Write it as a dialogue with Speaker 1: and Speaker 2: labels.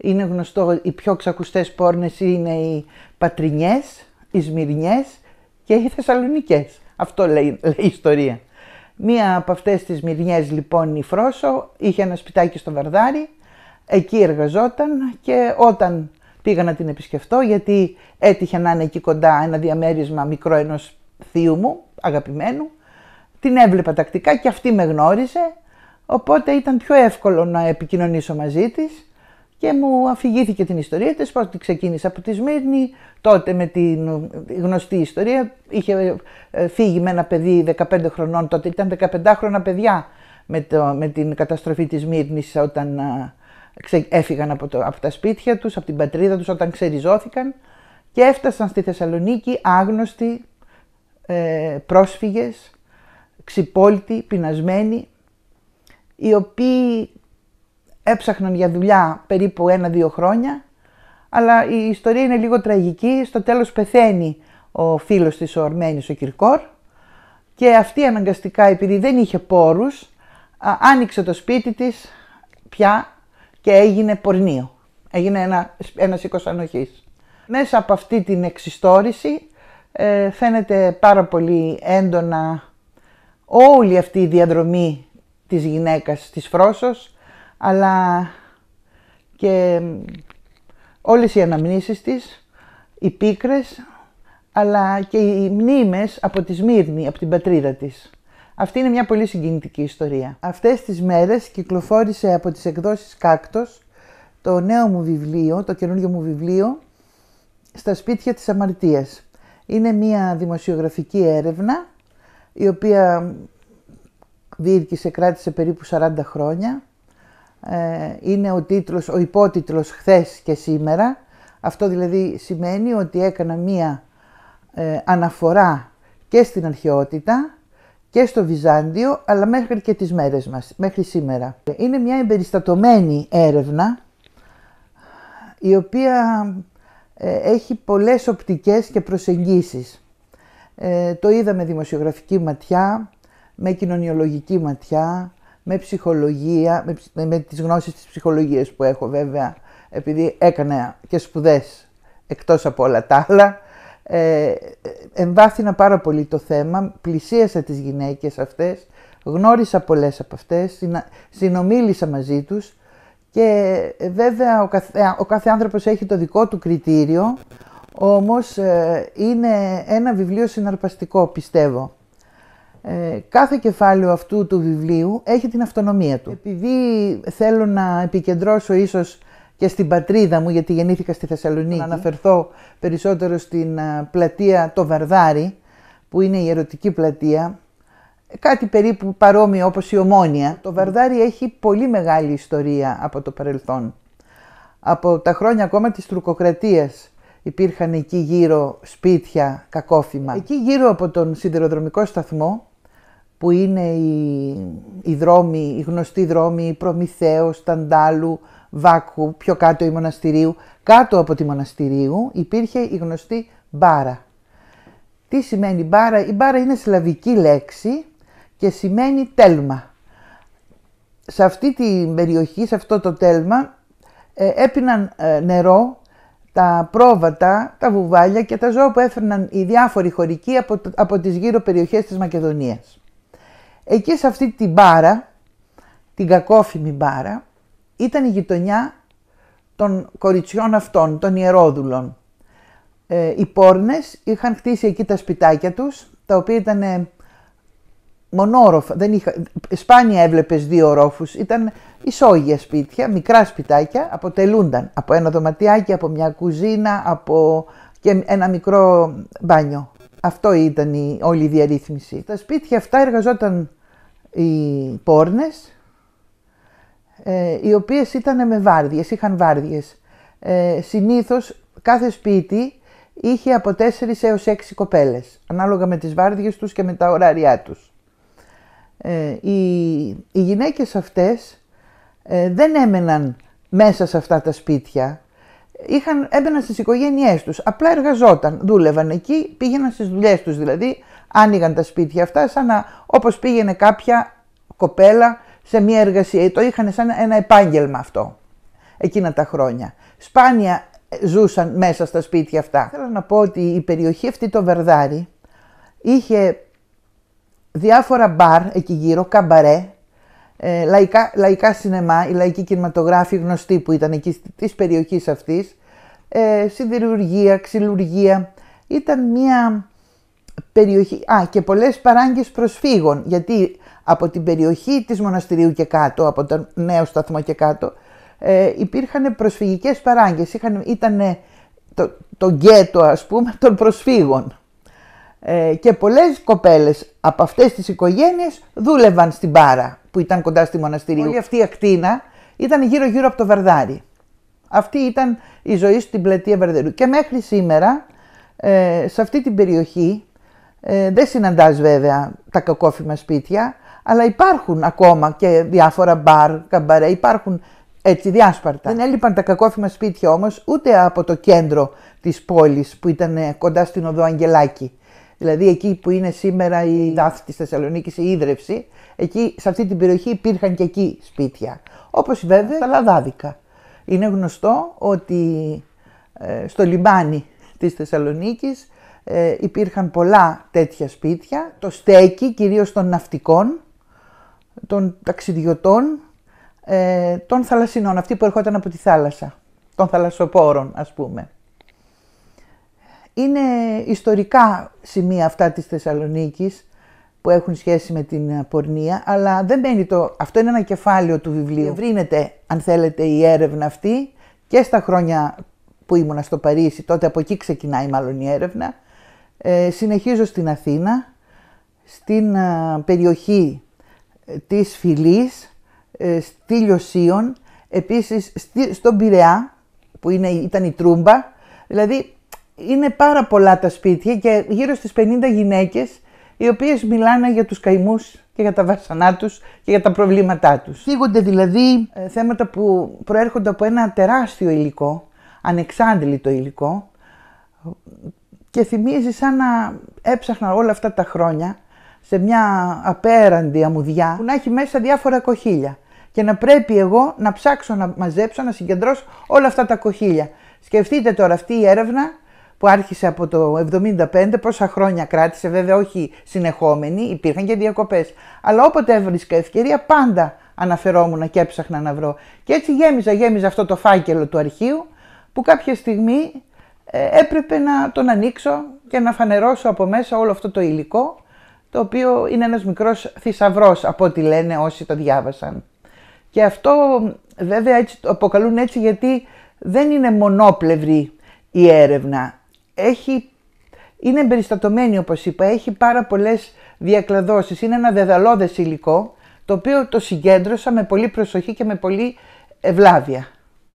Speaker 1: Είναι γνωστό, οι πιο ξακουστές πόρνες είναι οι Πατρινιές, οι Σμυρινιές και οι Θεσσαλονικές. Αυτό λέει, λέει η ιστορία. Μία από αυτές τις Σμυρινιές λοιπόν η Φρόσο είχε ένα σπιτάκι στο Βαρδάρι, εκεί εργαζόταν και όταν πήγα να την επισκεφτώ γιατί έτυχε να είναι εκεί κοντά ένα διαμέρισμα μικρό ενός θείου μου, αγαπημένου, την έβλεπα τακτικά και αυτή με γνώριζε, οπότε ήταν πιο εύκολο να επικοινωνήσω μαζί της και μου αφηγήθηκε την ιστορία της, πώς ξεκίνησε από τη Σμύρνη, τότε με την γνωστή ιστορία, είχε ε, φύγει με ένα παιδί 15 χρονών, τότε ήταν 15 χρονα παιδιά με, το, με την καταστροφή της Σμύρνης όταν ε, ξε, έφυγαν από, τα σπίτια τους, από την πατρίδα τους, όταν ξεριζώθηκαν και έφτασαν στη Θεσσαλονίκη άγνωστοι, ε, πρόσφυγες, ξυπόλυτοι, πεινασμένοι, οι οποίοι έψαχναν για δουλειά περίπου ένα-δύο χρόνια, αλλά η ιστορία είναι λίγο τραγική. Στο τέλος πεθαίνει ο φίλος της ο Αρμένης, ο Κυρκόρ, και αυτή αναγκαστικά επειδή δεν είχε πόρους, άνοιξε το σπίτι της πια και έγινε πορνείο. Έγινε ένα, ένας οίκος ανοχής. Μέσα από αυτή την εξιστόρηση ε, φαίνεται πάρα πολύ έντονα όλη αυτή η διαδρομή της γυναίκας της Φρόσος, αλλά και όλες οι αναμνήσεις της, οι πίκρες, αλλά και οι μνήμες από τη Σμύρνη, από την πατρίδα της. Αυτή είναι μια πολύ συγκινητική ιστορία. Αυτές τις μέρες κυκλοφόρησε από τις εκδόσεις Κάκτος το νέο μου βιβλίο, το καινούργιο μου βιβλίο, στα σπίτια της αμαρτίας. Είναι μια δημοσιογραφική έρευνα, η οποία διήρκησε, κράτησε περίπου 40 χρόνια ε, είναι ο τίτλος, ο υπότιτλος «Χθες και σήμερα». Αυτό δηλαδή σημαίνει ότι έκανα μία ε, αναφορά και στην αρχαιότητα και στο Βυζάντιο, αλλά μέχρι και τις μέρες μας, μέχρι σήμερα. Είναι μια εμπεριστατωμένη έρευνα, η οποία ε, έχει πολλές οπτικές και προσεγγίσεις. το είδα με δημοσιογραφική ματιά, με κοινωνιολογική ματιά, με ψυχολογία, με, με, τις γνώσεις της ψυχολογίας που έχω βέβαια, επειδή έκανα και σπουδές εκτός από όλα τα άλλα, ε, πάρα πολύ το θέμα, πλησίασα τις γυναίκες αυτές, γνώρισα πολλές από αυτές, συνομίλησα μαζί τους και ε, βέβαια ο κάθε, ο κάθε άνθρωπος έχει το δικό του κριτήριο, όμως ε, είναι ένα βιβλίο συναρπαστικό πιστεύω. Ε, κάθε κεφάλαιο αυτού του βιβλίου έχει την αυτονομία του. Επειδή θέλω να επικεντρώσω ίσως και στην πατρίδα μου, γιατί γεννήθηκα στη Θεσσαλονίκη, ναι. να αναφερθώ περισσότερο στην πλατεία Το Βαρδάρι, που είναι η ερωτική πλατεία, κάτι περίπου παρόμοιο όπως η Ομόνια. Το Βαρδάρι έχει πολύ μεγάλη ιστορία από το παρελθόν. Από τα χρόνια ακόμα της τουρκοκρατίας υπήρχαν εκεί γύρω σπίτια, κακόφημα. Εκεί γύρω από τον σιδηροδρομικό σταθμό που είναι οι, οι δρόμοι, οι γνωστοί δρόμοι Προμηθέως, Σταντάλου, Βάκου, πιο κάτω η Μοναστηρίου. Κάτω από τη Μοναστηρίου υπήρχε η γνωστή μπάρα. Τι σημαίνει μπάρα, η μπάρα είναι σλαβική λέξη και σημαίνει τέλμα. Σε αυτή την περιοχή, σε αυτό το τέλμα ε, έπιναν ε, νερό τα πρόβατα, τα βουβάλια και τα ζώα που έφερναν οι διάφοροι χωρικοί από τις γύρω περιοχές της Μακεδονίας. Εκεί σε αυτή την μπάρα, την κακόφημη μπάρα, ήταν η γειτονιά των κοριτσιών αυτών, των ιερόδουλων. Ε, οι πόρνες είχαν χτίσει εκεί τα σπιτάκια τους, τα οποία ήταν ε, μονόροφα, δεν είχα, σπάνια έβλεπες δύο ορόφους, ήταν ισόγεια σπίτια, μικρά σπιτάκια, αποτελούνταν από ένα δωματιάκι, από μια κουζίνα, από και ένα μικρό μπάνιο. Αυτό ήταν η, όλη η διαρρύθμιση. Τα σπίτια αυτά εργαζόταν οι πόρνες, ε, οι οποίες ήταν με βάρδιες, είχαν βάρδιες. Ε, συνήθως κάθε σπίτι είχε από 4 έως 6 κοπέλες, ανάλογα με τις βάρδιες τους και με τα ωράριά τους. Ε, οι, οι γυναίκες αυτές ε, δεν έμεναν μέσα σε αυτά τα σπίτια, είχαν, έμπαιναν στις οικογένειές τους, απλά εργαζόταν, δούλευαν εκεί, πήγαιναν στις δουλειές τους δηλαδή, άνοιγαν τα σπίτια αυτά σαν να, όπως πήγαινε κάποια κοπέλα σε μια εργασία. Το είχαν σαν ένα επάγγελμα αυτό εκείνα τα χρόνια. Σπάνια ε, ζούσαν μέσα στα σπίτια αυτά. Θέλω να πω ότι η περιοχή αυτή το Βερδάρι είχε διάφορα μπαρ εκεί γύρω, καμπαρέ, ε, λαϊκά, λαϊκά σινεμά, η λαϊκή κινηματογράφοι γνωστοί που ήταν εκεί της περιοχής αυτής, ε, σιδηρουργία, ξυλουργία. Ήταν μια περιοχή, α, και πολλές παράγκες προσφύγων, γιατί από την περιοχή της Μοναστηρίου και κάτω, από τον νέο σταθμό και κάτω, ε, υπήρχαν προσφυγικές παράγκες, ήταν το, το γκέτο ας πούμε των προσφύγων. Ε, και πολλές κοπέλες από αυτές τις οικογένειες δούλευαν στην Πάρα που ήταν κοντά στη Μοναστηρίου. Όλη αυτή η ακτίνα ήταν γύρω γύρω από το Βαρδάρι. Αυτή ήταν η ζωή στην πλατεία Βαρδερού. Και μέχρι σήμερα ε, σε αυτή την περιοχή ε, δεν συναντάς βέβαια τα κακόφημα σπίτια, αλλά υπάρχουν ακόμα και διάφορα μπαρ, καμπαρέ, υπάρχουν έτσι διάσπαρτα. Δεν έλειπαν τα κακόφημα σπίτια όμως ούτε από το κέντρο της πόλης που ήταν ε, κοντά στην οδό Αγγελάκη. Δηλαδή εκεί που είναι σήμερα η δάφη της Θεσσαλονίκης, η ίδρυψη, εκεί σε αυτή την περιοχή υπήρχαν και εκεί σπίτια. Όπως βέβαια τα λαδάδικα. Είναι γνωστό ότι ε, στο λιμάνι της Θεσσαλονίκης ε, υπήρχαν πολλά τέτοια σπίτια, το στέκι κυρίως των ναυτικών, των ταξιδιωτών, ε, των θαλασσινών, αυτοί που ερχόταν από τη θάλασσα, των θαλασσοπόρων ας πούμε. Είναι ιστορικά σημεία αυτά της Θεσσαλονίκης που έχουν σχέση με την πορνεία, αλλά δεν μπαίνει το... Αυτό είναι ένα κεφάλαιο του βιβλίου. Βρίνεται, αν θέλετε, η έρευνα αυτή και στα χρόνια που ήμουνα στο Παρίσι, τότε από εκεί ξεκινάει μάλλον η έρευνα, ε, συνεχίζω στην Αθήνα, στην ε, περιοχή ε, της Φιλής, ε, στη Λιωσίων, επίσης στη, στον Πειραιά, που είναι, ήταν η Τρούμπα. Δηλαδή, είναι πάρα πολλά τα σπίτια και γύρω στις 50 γυναίκες, οι οποίες μιλάνε για τους καημούς και για τα βάσανά τους και για τα προβλήματά τους. Φύγονται δηλαδή θέματα που προέρχονται από ένα τεράστιο υλικό, ανεξάντλητο υλικό, και θυμίζει σαν να έψαχνα όλα αυτά τα χρόνια σε μια απέραντη αμμουδιά που να έχει μέσα διάφορα κοχύλια και να πρέπει εγώ να ψάξω, να μαζέψω, να συγκεντρώσω όλα αυτά τα κοχύλια. Σκεφτείτε τώρα αυτή η έρευνα που άρχισε από το 75, πόσα χρόνια κράτησε, βέβαια όχι συνεχόμενη, υπήρχαν και διακοπές. Αλλά όποτε έβρισκα ευκαιρία πάντα αναφερόμουν και έψαχνα να βρω. Και έτσι γέμιζα, γέμιζα αυτό το φάκελο του αρχείου που κάποια στιγμή ε, έπρεπε να τον ανοίξω και να φανερώσω από μέσα όλο αυτό το υλικό, το οποίο είναι ένας μικρός θησαυρός από ό,τι λένε όσοι το διάβασαν. Και αυτό βέβαια έτσι, το αποκαλούν έτσι γιατί δεν είναι μονόπλευρη η έρευνα. Έχει, είναι εμπεριστατωμένη όπως είπα, έχει πάρα πολλές διακλαδώσεις, είναι ένα δεδαλώδες υλικό το οποίο το συγκέντρωσα με πολύ προσοχή και με πολύ ευλάβεια.